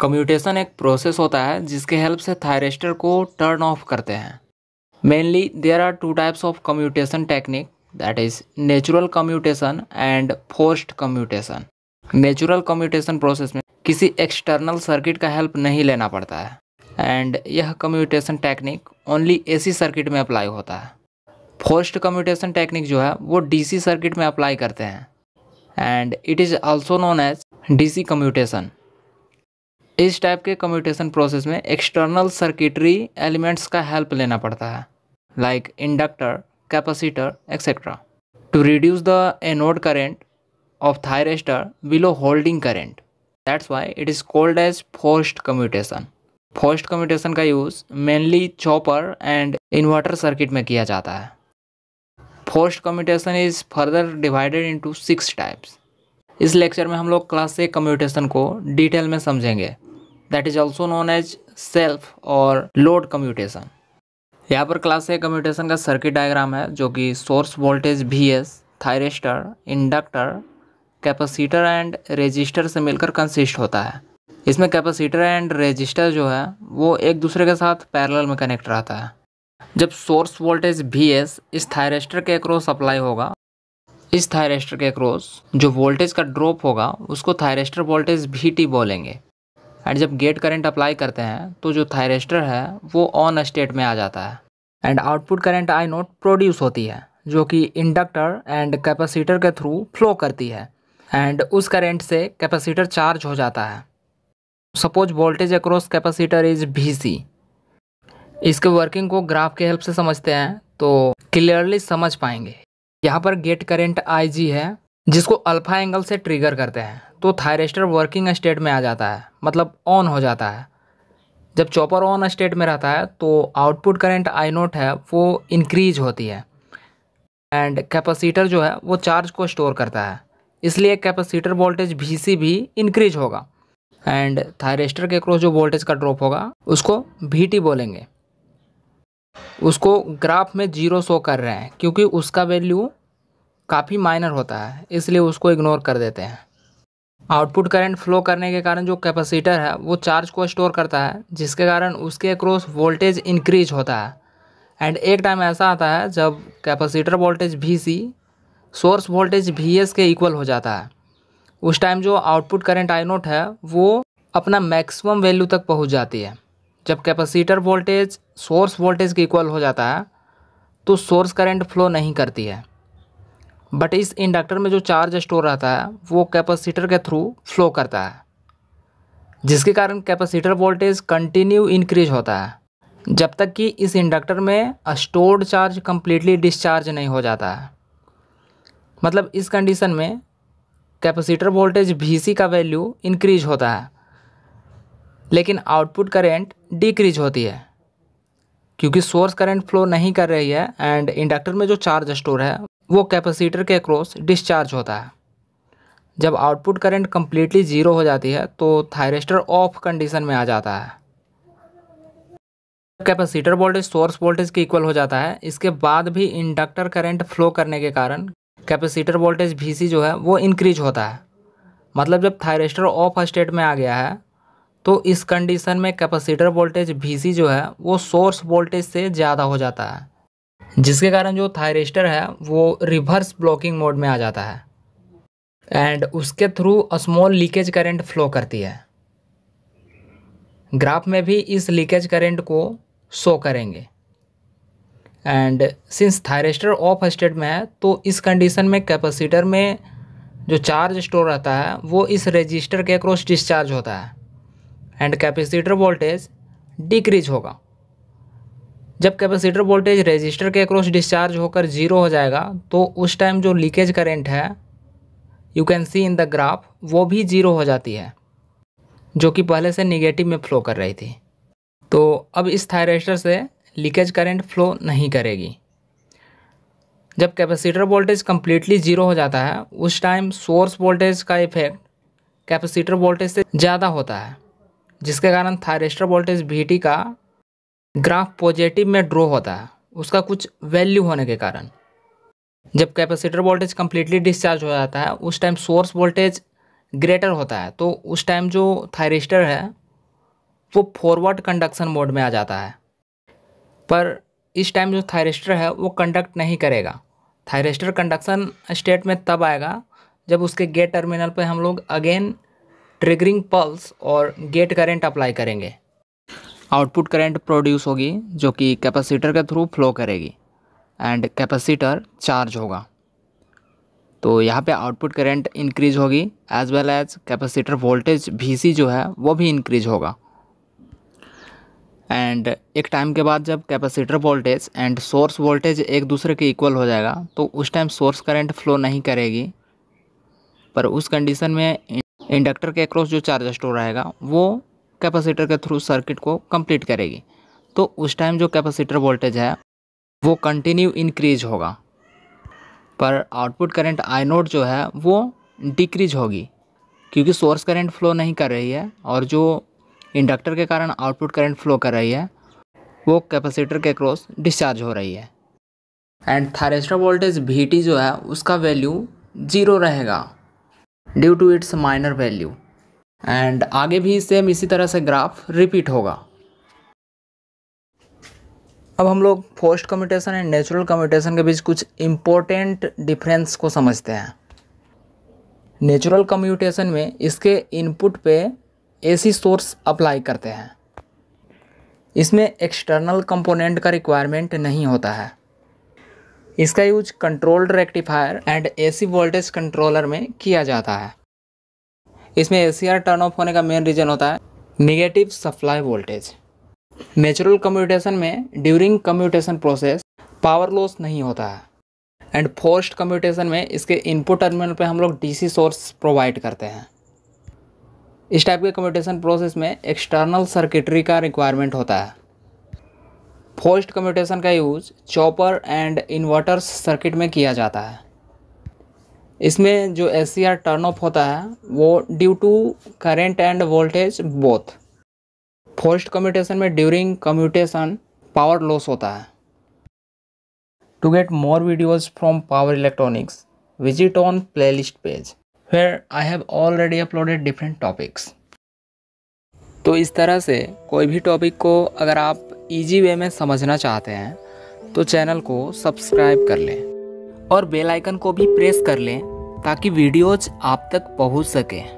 commutation एक process होता है जिसके हेल्प से थायरेस्टर को टर्न ऑफ करते हैं mainly there are two types of commutation technique that is natural commutation and forced commutation natural commutation process में किसी एक्सटर्नल सर्किट का हेल्प नहीं लेना पड़ता है एंड यह commutation technique only AC circuit में अप्लाई होता है फोर्स्ड कम्यूटेशन टेक्निक जो है वो डीसी सर्किट में अप्लाई करते हैं and it is also known as DC commutation इस टाइप के कम्यूटेशन प्रोसेस में एक्सटर्नल सर्किटरी एलिमेंट्स का हेल्प लेना पड़ता है like inductor capacitor etcetera to reduce the anode current of thyristor below holding current that's why it is called as forced commutation forced commutation का use mainly chopper and inverter circuit में किया जाता है forced commutation is further divided into six types इस lecture में हम लोग class से कम्यूटेशन को डिटेल में समझेंगे that is also known as self और लोड कम्यूटेशन यहाँ पर क्लास है कम्यूटेशन का सर्किट डायग्राम है जो कि source voltage V S thyristor inductor capacitor and resistor से मिलकर कंसिस्ट होता है इसमें कैपेसिटर एंड रेजिस्टर जो है वो एक दूसरे के साथ पैरेलल में कनेक्ट रहता है जब सोर्स वोल्टेज भी एस इस थायरेस्टर के अक्रॉस सप्लाई होगा इस थायरेस्टर के अक्रॉस जो वोल्टेज का ड्रॉप होगा उसको थायरेस्टर वोल्टेज भी टी बोलेंगे एंड जब गेट करंट अप्लाई करते हैं तो जो थायरेस्टर है वो ऑन स्टेट में आ जाता है and output current I naught produce होती है जो कि इंडक्टर एंड कैपेसिटर के थ्रू फ्लो करती है एंड उस करंट से कैपेसिटर चार्ज हो जाता है suppose voltage across capacitor is V C इसके वर्किंग को ग्राफ के हेल्प से समझते हैं तो क्लियरली समझ पाएंगे यहाँ पर गेट करंट आई जी है जिसको अल्फ़ा एंगल से ट्रिगर करते हैं तो थायरेस्टर वर्किंग स्टेट में आ जाता है मतलब ऑन हो जाता है जब चॉपर ऑन स्टेट में रहता है तो आउटपुट करंट आई नोट है वो इंक्रीज होती है एंड कैपेसिटर जो है वो चार्ज को स्टोर करता है इसलिए कैपेसिटर वोल्टेज वी भी इंक्रीज होगा एंड थायरेस्टर के क्रॉस जो वोल्टेज का ड्रॉप होगा उसको वी बोलेंगे उसको ग्राफ में जीरो शो कर रहे हैं क्योंकि उसका वैल्यू काफ़ी माइनर होता है इसलिए उसको इग्नोर कर देते हैं आउटपुट करंट फ्लो करने के कारण जो कैपेसिटर है वो चार्ज को स्टोर करता है जिसके कारण उसके अक्रॉस वोल्टेज इंक्रीज होता है एंड एक टाइम ऐसा आता है जब capacitor voltage V C source voltage V S के इक्वल हो जाता है उस टाइम जो आउटपुट करंट आई नोट है वो अपना मैक्सिमम वैल्यू तक पहुंच जाती है जब कैपेसिटर वोल्टेज सोर्स वोल्टेज के इक्वल हो जाता है तो सोर्स करंट फ्लो नहीं करती है बट इस इंडक्टर में जो चार्ज स्टोर रहता है वो कैपेसिटर के थ्रू फ्लो करता है जिसके कारण कैपेसिटर वोल्टेज कंटिन्यू इंक्रीज होता है जब तक कि इस इंडक्टर में स्टोर्ड चार्ज कम्प्लीटली डिस्चार्ज नहीं हो जाता है मतलब इस कंडीशन में कैपेसिटर वोल्टेज वी का वैल्यू इंक्रीज होता है लेकिन आउटपुट करेंट डिक्रीज होती है क्योंकि सोर्स करंट फ्लो नहीं कर रही है एंड इंडक्टर में जो चार्ज स्टोर है वो कैपेसिटर के अक्रॉस डिस्चार्ज होता है जब आउटपुट करंट कम्प्लीटली ज़ीरो हो जाती है तो थायरेस्टर ऑफ कंडीशन में आ जाता है कैपेसिटर वोल्टेज सोर्स वोल्टेज के इक्वल हो जाता है इसके बाद भी इंडक्टर करंट फ्लो करने के कारण कैपेसिटर वोल्टेज भी जो है वो इंक्रीज होता है मतलब जब थायरेस्टर ऑफ स्टेट में आ गया है तो इस कंडीशन में कैपेसिटर वोल्टेज भी जो है वो सोर्स वोल्टेज से ज़्यादा हो जाता है जिसके कारण जो थायरिस्टर है वो रिवर्स ब्लॉकिंग मोड में आ जाता है एंड उसके through small leakage current flow करती है ग्राफ में भी इस लीकेज करंट को शो करेंगे and since thyristor off state में है तो इस कंडीशन में कैपेसिटर में जो चार्ज स्टोर रहता है वो इस रजिस्टर के अक्रॉस डिस्चार्ज होता है एंड कैपेसिटर वोल्टेज डिक्रीज होगा जब कैपेसिटर वोल्टेज रेजिस्टर के अक्रॉस डिस्चार्ज होकर जीरो हो जाएगा तो उस टाइम जो लीकेज करेंट है you can see in the graph वो भी ज़ीरो हो जाती है जो कि पहले से निगेटिव में फ्लो कर रही थी तो अब इस थायरेस्टर से लीकेज करेंट फ्लो नहीं करेगी जब कैपेसिटर वोल्टेज कम्प्लीटली ज़ीरो हो जाता है उस टाइम सोर्स वोल्टेज का इफेक्ट कैपेसिटर वोल्टेज से ज़्यादा होता है जिसके कारण थायरेस्टर वोल्टेज वी का ग्राफ पॉजिटिव में ड्रॉ होता है उसका कुछ वैल्यू होने के कारण जब कैपेसिटर वोल्टेज कम्प्लीटली डिस्चार्ज हो जाता है उस टाइम सोर्स वोल्टेज ग्रेटर होता है तो उस टाइम जो थायरिस्टर है वो फॉरवर्ड कंडक्शन मोड में आ जाता है पर इस टाइम जो थायरिस्टर है वो कंडक्ट नहीं करेगा थायरिस्टर कंडक्शन स्टेट में तब आएगा जब उसके गेट टर्मिनल पर हम लोग अगेन ट्रिगरिंग पल्स और गेट करेंट अप्लाई करेंगे आउटपुट करंट प्रोड्यूस होगी जो कि कैपेसिटर के थ्रू फ्लो करेगी एंड कैपेसिटर चार्ज होगा तो यहाँ पे आउटपुट करंट इंक्रीज होगी as well as capacitor voltage V जो है वो भी इंक्रीज होगा एंड एक टाइम के बाद जब capacitor voltage and source voltage एक दूसरे के इक्वल हो जाएगा तो उस टाइम सोर्स करंट फ्लो नहीं करेगी पर उस कंडीशन में इंडक्टर के अक्रॉस जो चार्ज स्टोर रहेगा वो कैपेसिटर के थ्रू सर्किट को कंप्लीट करेगी तो उस टाइम जो कैपेसिटर वोल्टेज है वो कंटिन्यू इंक्रीज होगा पर आउटपुट करंट आई नोट जो है वो डिक्रीज होगी क्योंकि सोर्स करंट फ्लो नहीं कर रही है और जो इंडक्टर के कारण आउटपुट करंट फ्लो कर रही है वो कैपेसिटर के क्रॉस डिस्चार्ज हो रही है एंड थारेस्टर वोल्टेज वी जो है उसका वैल्यू ज़ीरो रहेगा due to its minor value and आगे भी सेम इसी तरह से ग्राफ रिपीट होगा अब हम लोग forced commutation and natural commutation के बीच कुछ इम्पोर्टेंट डिफरेंस को समझते हैं नेचुरल कम्यूटेशन में इसके इनपुट पे एसी सोर्स अप्लाई करते हैं इसमें एक्सटर्नल कंपोनेंट का रिक्वायरमेंट नहीं होता है इसका use controlled rectifier and AC voltage controller में किया जाता है इसमें ए टर्न ऑफ होने का मेन रीज़न होता है negative supply voltage natural commutation में during commutation process power loss नहीं होता है एंड फोर्स्ट कम्यूटेशन में इसके इनपुट टर्मिनल पे हम लोग डीसी सोर्स प्रोवाइड करते हैं इस टाइप के कम्यूटेशन प्रोसेस में एक्सटर्नल सर्किटरी का रिक्वायरमेंट होता है फोस्ट कम्यूटेशन का use chopper and inverters circuit में किया जाता है इसमें जो एस टर्न ऑफ होता है वो due to current and voltage both forced commutation में ड्यूरिंग कम्यूटेशन पावर लॉस होता है to get more videos from power electronics visit on playlist page where I have already uploaded different topics तो इस तरह से कोई भी topic को अगर आप ईजी वे में समझना चाहते हैं तो चैनल को सब्सक्राइब कर लें और बेल आइकन को भी प्रेस कर लें ताकि वीडियोज आप तक पहुंच सकें